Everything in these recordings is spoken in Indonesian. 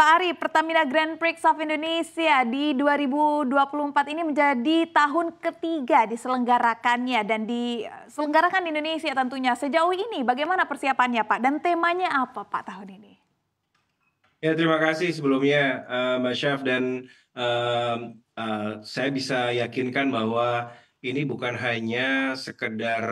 Pak Ari, Pertamina Grand Prix of Indonesia di 2024 ini menjadi tahun ketiga diselenggarakannya dan diselenggarakan di Indonesia tentunya. Sejauh ini bagaimana persiapannya Pak dan temanya apa Pak tahun ini? Ya terima kasih sebelumnya uh, Mbak Syaf dan uh, uh, saya bisa yakinkan bahwa ini bukan hanya sekedar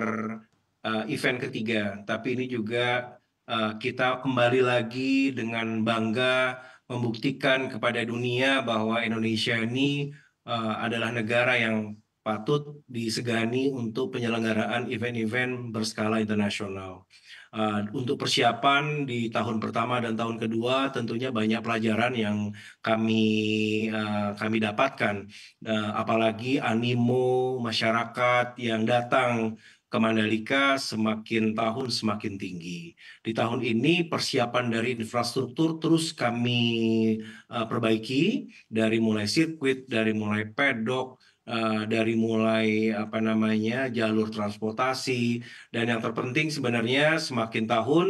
uh, event ketiga, tapi ini juga uh, kita kembali lagi dengan bangga membuktikan kepada dunia bahwa Indonesia ini uh, adalah negara yang patut disegani untuk penyelenggaraan event-event berskala internasional. Uh, untuk persiapan di tahun pertama dan tahun kedua tentunya banyak pelajaran yang kami uh, kami dapatkan, uh, apalagi animo masyarakat yang datang ke Mandalika semakin tahun semakin tinggi. Di tahun ini persiapan dari infrastruktur terus kami uh, perbaiki dari mulai sirkuit, dari mulai pedok, uh, dari mulai apa namanya jalur transportasi dan yang terpenting sebenarnya semakin tahun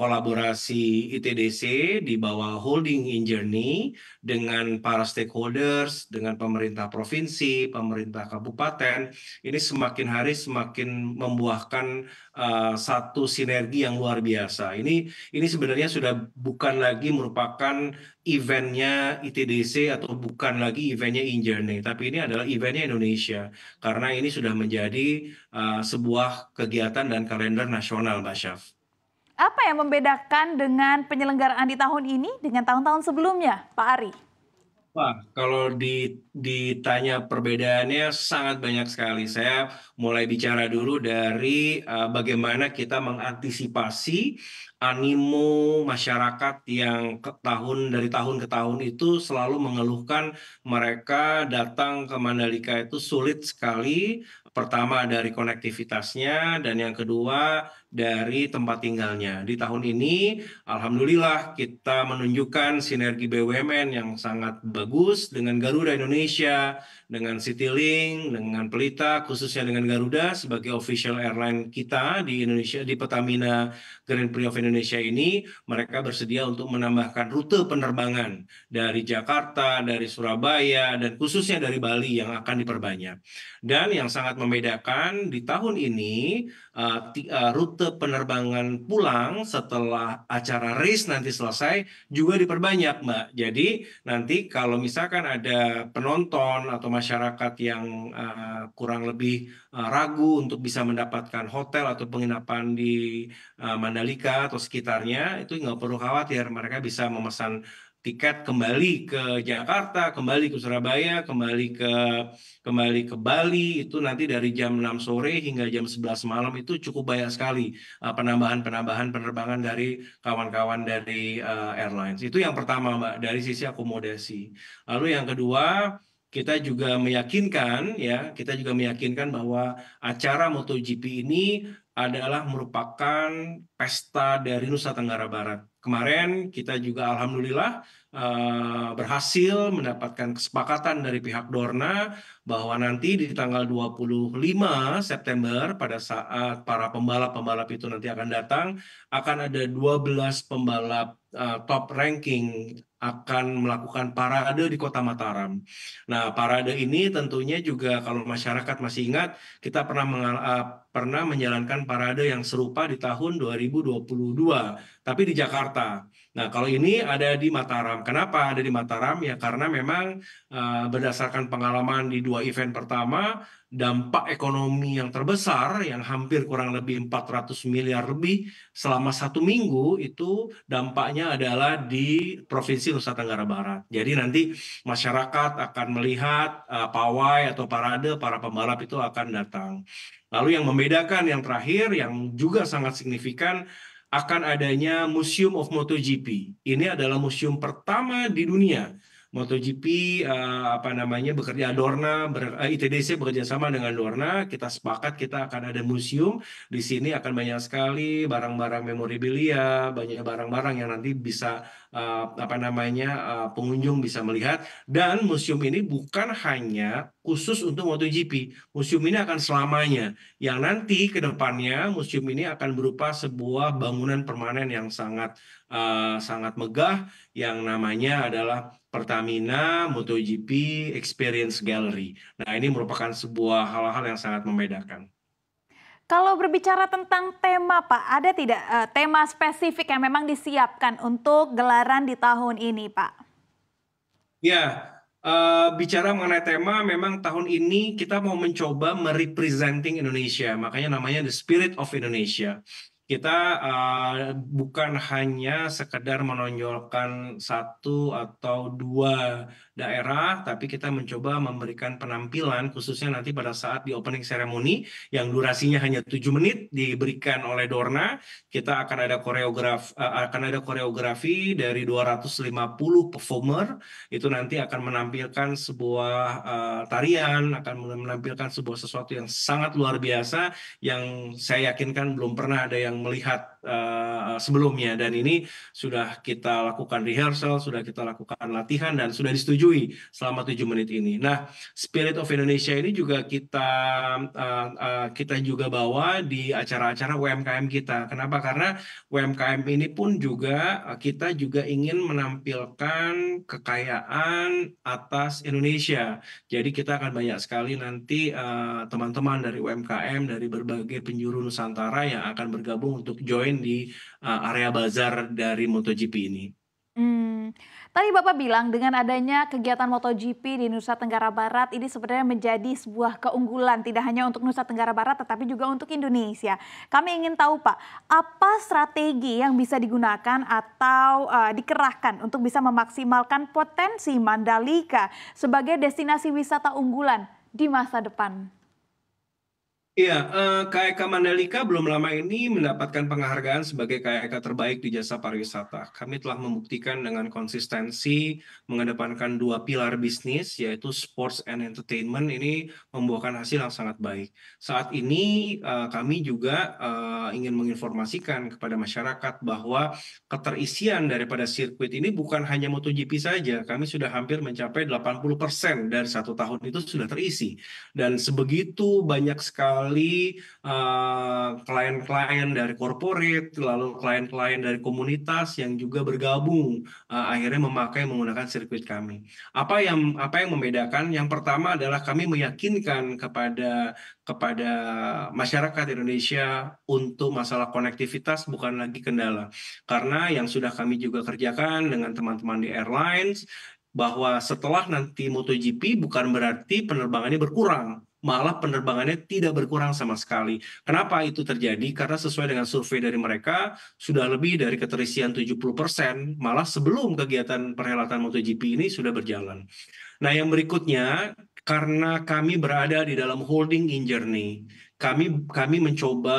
kolaborasi ITDC di bawah Holding in Journey dengan para stakeholders, dengan pemerintah provinsi, pemerintah kabupaten, ini semakin hari semakin membuahkan uh, satu sinergi yang luar biasa. Ini ini sebenarnya sudah bukan lagi merupakan eventnya ITDC atau bukan lagi eventnya in Journey, tapi ini adalah eventnya Indonesia karena ini sudah menjadi uh, sebuah kegiatan dan kalender nasional, Mbak Syaf apa yang membedakan dengan penyelenggaraan di tahun ini dengan tahun-tahun sebelumnya, Pak Ari? Wah, kalau ditanya perbedaannya sangat banyak sekali. Saya mulai bicara dulu dari eh, bagaimana kita mengantisipasi animo masyarakat yang ke tahun dari tahun ke tahun itu selalu mengeluhkan mereka datang ke Mandalika itu sulit sekali. Pertama dari konektivitasnya dan yang kedua dari tempat tinggalnya. Di tahun ini, alhamdulillah kita menunjukkan sinergi BUMN yang sangat bagus dengan Garuda Indonesia, dengan Citylink, dengan Pelita, khususnya dengan Garuda sebagai official airline kita di Indonesia di Pertamina Grand Prix of Indonesia ini, mereka bersedia untuk menambahkan rute penerbangan dari Jakarta, dari Surabaya, dan khususnya dari Bali yang akan diperbanyak. Dan yang sangat membedakan di tahun ini eh, eh, rute rute penerbangan pulang setelah acara race nanti selesai juga diperbanyak, Mbak. Jadi nanti kalau misalkan ada penonton atau masyarakat yang uh, kurang lebih uh, ragu untuk bisa mendapatkan hotel atau penginapan di uh, Mandalika atau sekitarnya, itu nggak perlu khawatir, mereka bisa memesan tiket kembali ke Jakarta, kembali ke Surabaya, kembali ke kembali ke Bali itu nanti dari jam 6 sore hingga jam 11 malam itu cukup banyak sekali eh, penambahan-penambahan penerbangan dari kawan-kawan dari uh, airlines. Itu yang pertama Mbak dari sisi akomodasi. Lalu yang kedua kita juga meyakinkan ya kita juga meyakinkan bahwa acara MotoGP ini adalah merupakan pesta dari Nusa Tenggara Barat. Kemarin kita juga alhamdulillah uh, berhasil mendapatkan kesepakatan dari pihak Dorna bahwa nanti di tanggal 25 September pada saat para pembalap-pembalap itu nanti akan datang akan ada 12 pembalap uh, top ranking akan melakukan parade di Kota Mataram. Nah, parade ini tentunya juga kalau masyarakat masih ingat, kita pernah eh, pernah menjalankan parade yang serupa di tahun 2022, tapi di Jakarta. Nah, kalau ini ada di Mataram. Kenapa ada di Mataram? Ya karena memang uh, berdasarkan pengalaman di dua event pertama, dampak ekonomi yang terbesar yang hampir kurang lebih 400 miliar lebih selama satu minggu itu dampaknya adalah di provinsi provinsi Nusa Tenggara Barat. Jadi nanti masyarakat akan melihat uh, pawai atau parade para pembalap itu akan datang. Lalu yang membedakan yang terakhir yang juga sangat signifikan akan adanya Museum of MotoGP. Ini adalah museum pertama di dunia MotoGP uh, apa namanya bekerja Dorna ber, uh, eh, ITDC bekerja sama dengan Dorna kita sepakat kita akan ada museum di sini akan banyak sekali barang-barang memorabilia banyak barang-barang yang nanti bisa uh, apa namanya uh, pengunjung bisa melihat dan museum ini bukan hanya khusus untuk MotoGP museum ini akan selamanya yang nanti kedepannya museum ini akan berupa sebuah bangunan permanen yang sangat uh, sangat megah yang namanya adalah Pertamina MotoGP Experience Gallery. Nah, ini merupakan sebuah hal-hal yang sangat membedakan. Kalau berbicara tentang tema, Pak, ada tidak uh, tema spesifik yang memang disiapkan untuk gelaran di tahun ini, Pak? Ya, uh, bicara mengenai tema, memang tahun ini kita mau mencoba merepresenting Indonesia, makanya namanya The Spirit of Indonesia kita uh, bukan hanya sekedar menonjolkan satu atau dua daerah, tapi kita mencoba memberikan penampilan khususnya nanti pada saat di opening ceremony yang durasinya hanya tujuh menit diberikan oleh Dorna. Kita akan ada koreograf eh, akan ada koreografi dari 250 performer itu nanti akan menampilkan sebuah uh, tarian, akan menampilkan sebuah sesuatu yang sangat luar biasa yang saya yakinkan belum pernah ada yang melihat Eh, sebelumnya dan ini sudah kita lakukan rehearsal, sudah kita lakukan latihan dan sudah disetujui selama tujuh menit ini. Nah, Spirit of Indonesia ini juga kita uh, uh, kita juga bawa di acara-acara UMKM kita. Kenapa? Karena UMKM ini pun juga uh, kita juga ingin menampilkan kekayaan atas Indonesia. Jadi kita akan banyak sekali nanti teman-teman uh, dari UMKM dari berbagai penjuru Nusantara yang akan bergabung untuk join poin di uh, area bazar dari MotoGP ini. Hmm. Tadi Bapak bilang dengan adanya kegiatan MotoGP di Nusa Tenggara Barat ini sebenarnya menjadi sebuah keunggulan tidak hanya untuk Nusa Tenggara Barat tetapi juga untuk Indonesia. Kami ingin tahu Pak, apa strategi yang bisa digunakan atau uh, dikerahkan untuk bisa memaksimalkan potensi Mandalika sebagai destinasi wisata unggulan di masa depan? Iya, eh, KAIK Mandalika belum lama ini mendapatkan penghargaan sebagai KAIK terbaik di jasa pariwisata. Kami telah membuktikan dengan konsistensi mengedepankan dua pilar bisnis, yaitu sports and entertainment, ini membuahkan hasil yang sangat baik. Saat ini eh, kami juga eh, ingin menginformasikan kepada masyarakat bahwa keterisian daripada sirkuit ini bukan hanya MotoGP saja, kami sudah hampir mencapai 80% dari satu tahun itu sudah terisi. Dan sebegitu banyak sekali sekali eh, klien-klien uh, dari corporate, lalu klien-klien dari komunitas yang juga bergabung uh, akhirnya memakai menggunakan sirkuit kami. Apa yang apa yang membedakan? Yang pertama adalah kami meyakinkan kepada kepada masyarakat Indonesia untuk masalah konektivitas bukan lagi kendala. Karena yang sudah kami juga kerjakan dengan teman-teman di airlines bahwa setelah nanti MotoGP bukan berarti penerbangannya berkurang, malah penerbangannya tidak berkurang sama sekali. Kenapa itu terjadi? Karena sesuai dengan survei dari mereka, sudah lebih dari keterisian 70%, malah sebelum kegiatan perhelatan MotoGP ini sudah berjalan. Nah, yang berikutnya, karena kami berada di dalam holding in journey, kami kami mencoba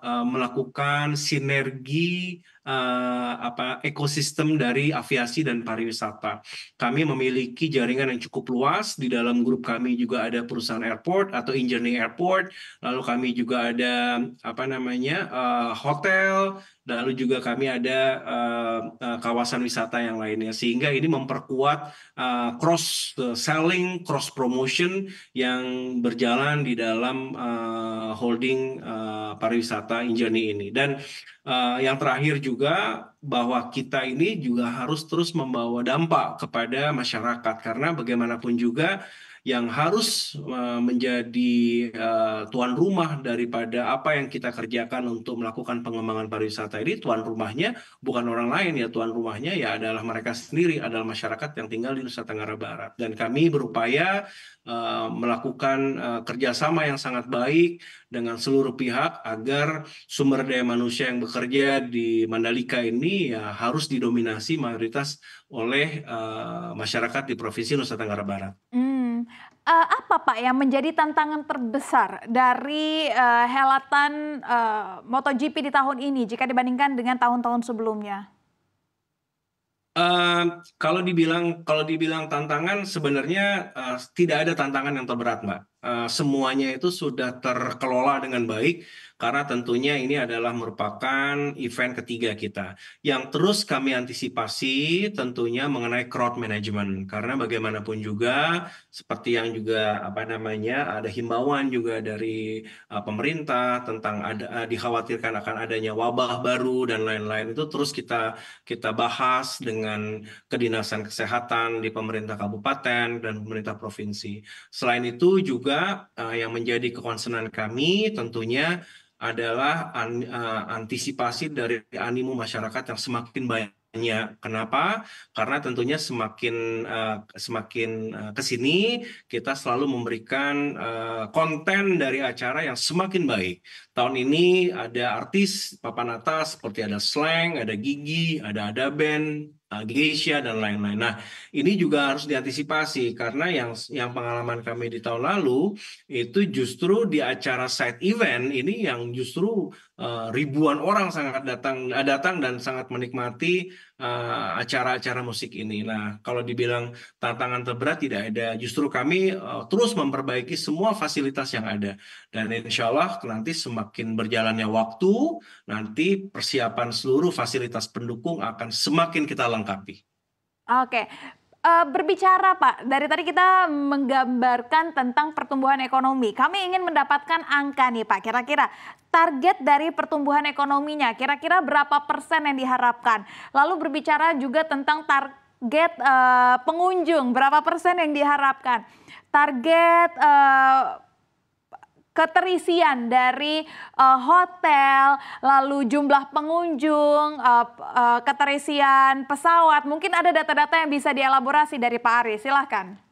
uh, melakukan sinergi uh, apa ekosistem dari aviasi dan pariwisata. Kami memiliki jaringan yang cukup luas di dalam grup kami juga ada perusahaan airport atau engineering airport, lalu kami juga ada apa namanya uh, hotel, lalu juga kami ada uh, uh, kawasan wisata yang lainnya sehingga ini memperkuat uh, cross selling, cross promotion yang berjalan di dalam uh, holding uh, pariwisata Injani ini dan uh, yang terakhir juga juga bahwa kita ini juga harus terus membawa dampak kepada masyarakat karena bagaimanapun juga yang harus eh, menjadi eh, tuan rumah daripada apa yang kita kerjakan untuk melakukan pengembangan pariwisata ini tuan rumahnya bukan orang lain ya tuan rumahnya ya adalah mereka sendiri adalah masyarakat yang tinggal di Nusa Tenggara Barat dan kami berupaya eh, melakukan kerjasama yang sangat baik dengan seluruh pihak agar sumber daya manusia yang bekerja di Mandalika ini ya harus didominasi mayoritas oleh masyarakat di provinsi Nusa Tenggara Barat. Hmm. Uh, apa Pak yang menjadi tantangan terbesar dari uh, helatan uh, MotoGP di tahun ini jika dibandingkan dengan tahun-tahun sebelumnya? Uh, kalau dibilang kalau dibilang tantangan sebenarnya uh, tidak ada tantangan yang terberat mbak. Uh, semuanya itu sudah terkelola dengan baik karena tentunya ini adalah merupakan event ketiga kita yang terus kami antisipasi tentunya mengenai crowd management karena bagaimanapun juga seperti yang juga apa namanya ada himbauan juga dari uh, pemerintah tentang ada uh, dikhawatirkan akan adanya wabah baru dan lain-lain itu terus kita kita bahas dengan kedinasan kesehatan di pemerintah kabupaten dan pemerintah provinsi. Selain itu juga uh, yang menjadi kekonsenan kami tentunya adalah an, uh, antisipasi dari animo masyarakat yang semakin banyak. Kenapa? Karena tentunya semakin uh, semakin uh, kesini kita selalu memberikan uh, konten dari acara yang semakin baik. Tahun ini ada artis papan atas seperti ada slang, ada gigi, ada ada band, Geisha dan lain-lain. Nah, ini juga harus diantisipasi karena yang yang pengalaman kami di tahun lalu itu justru di acara side event ini yang justru uh, ribuan orang sangat datang datang dan sangat menikmati Eh, acara-acara uh, musik ini. Nah, kalau dibilang tantangan terberat tidak ada, justru kami uh, terus memperbaiki semua fasilitas yang ada. Dan insya Allah nanti semakin berjalannya waktu, nanti persiapan seluruh fasilitas pendukung akan semakin kita lengkapi. Oke, uh, berbicara Pak, dari tadi kita menggambarkan tentang pertumbuhan ekonomi. Kami ingin mendapatkan angka nih Pak, kira-kira target dari pertumbuhan ekonominya, kira-kira berapa persen yang diharapkan. Lalu berbicara juga tentang target uh, pengunjung, berapa persen yang diharapkan. Target uh, keterisian dari uh, hotel, lalu jumlah pengunjung, uh, uh, keterisian pesawat. Mungkin ada data-data yang bisa dielaborasi dari Pak Ari. Silahkan.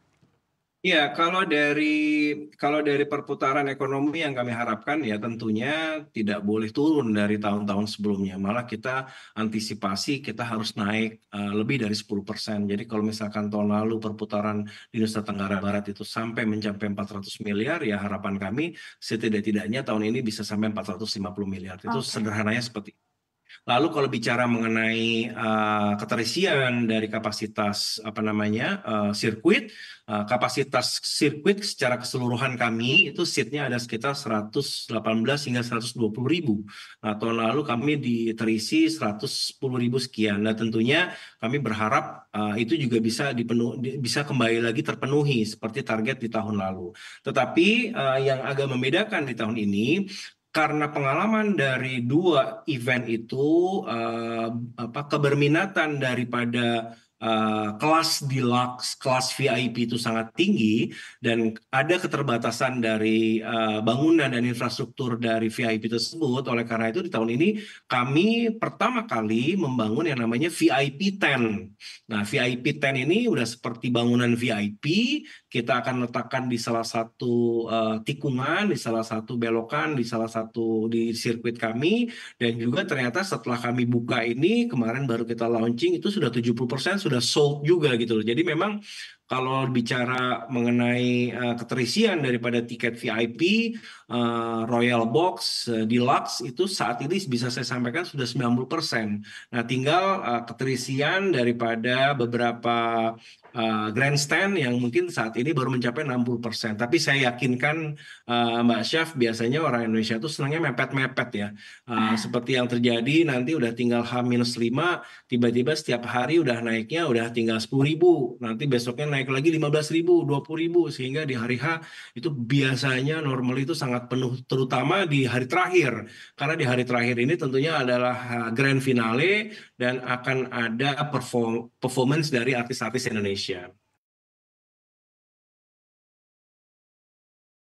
Ya, kalau dari kalau dari perputaran ekonomi yang kami harapkan ya tentunya tidak boleh turun dari tahun-tahun sebelumnya. Malah kita antisipasi kita harus naik uh, lebih dari 10%. Jadi kalau misalkan tahun lalu perputaran di Nusa Tenggara Barat itu sampai mencapai 400 miliar, ya harapan kami setidak-tidaknya tahun ini bisa sampai 450 miliar. Itu okay. sederhananya seperti itu. Lalu kalau bicara mengenai uh, keterisian dari kapasitas apa namanya uh, sirkuit, uh, kapasitas sirkuit secara keseluruhan kami itu seatnya ada sekitar 118 hingga 120 ribu. Nah, tahun lalu kami diterisi 110 ribu sekian. Nah tentunya kami berharap uh, itu juga bisa dipenuh bisa kembali lagi terpenuhi seperti target di tahun lalu. Tetapi uh, yang agak membedakan di tahun ini karena pengalaman dari dua event itu uh, apa keberminatan daripada uh, kelas deluxe, kelas VIP itu sangat tinggi dan ada keterbatasan dari uh, bangunan dan infrastruktur dari VIP tersebut. Oleh karena itu di tahun ini kami pertama kali membangun yang namanya VIP 10. Nah, VIP 10 ini udah seperti bangunan VIP kita akan letakkan di salah satu uh, tikungan, di salah satu belokan, di salah satu di sirkuit kami dan juga ternyata setelah kami buka ini kemarin baru kita launching itu sudah 70% sudah sold juga gitu loh. Jadi memang kalau bicara mengenai uh, keterisian daripada tiket VIP, uh, eh, Royal Box, uh, Deluxe itu saat ini bisa saya sampaikan sudah 90%. Nah, tinggal uh, keterisian daripada beberapa uh, grandstand yang mungkin saat ini baru mencapai 60%. Tapi saya yakinkan uh, Mbak Syaf biasanya orang Indonesia itu senangnya mepet-mepet ya. Uh, ah. Seperti yang terjadi nanti udah tinggal H-5, tiba-tiba setiap hari udah naiknya udah tinggal sepuluh ribu. Nanti besoknya naik lagi 15 ribu, 20 ribu, sehingga di hari H itu biasanya normal itu sangat penuh, terutama di hari terakhir. Karena di hari terakhir ini tentunya adalah eh, grand finale dan akan ada perform performance dari artis-artis Indonesia.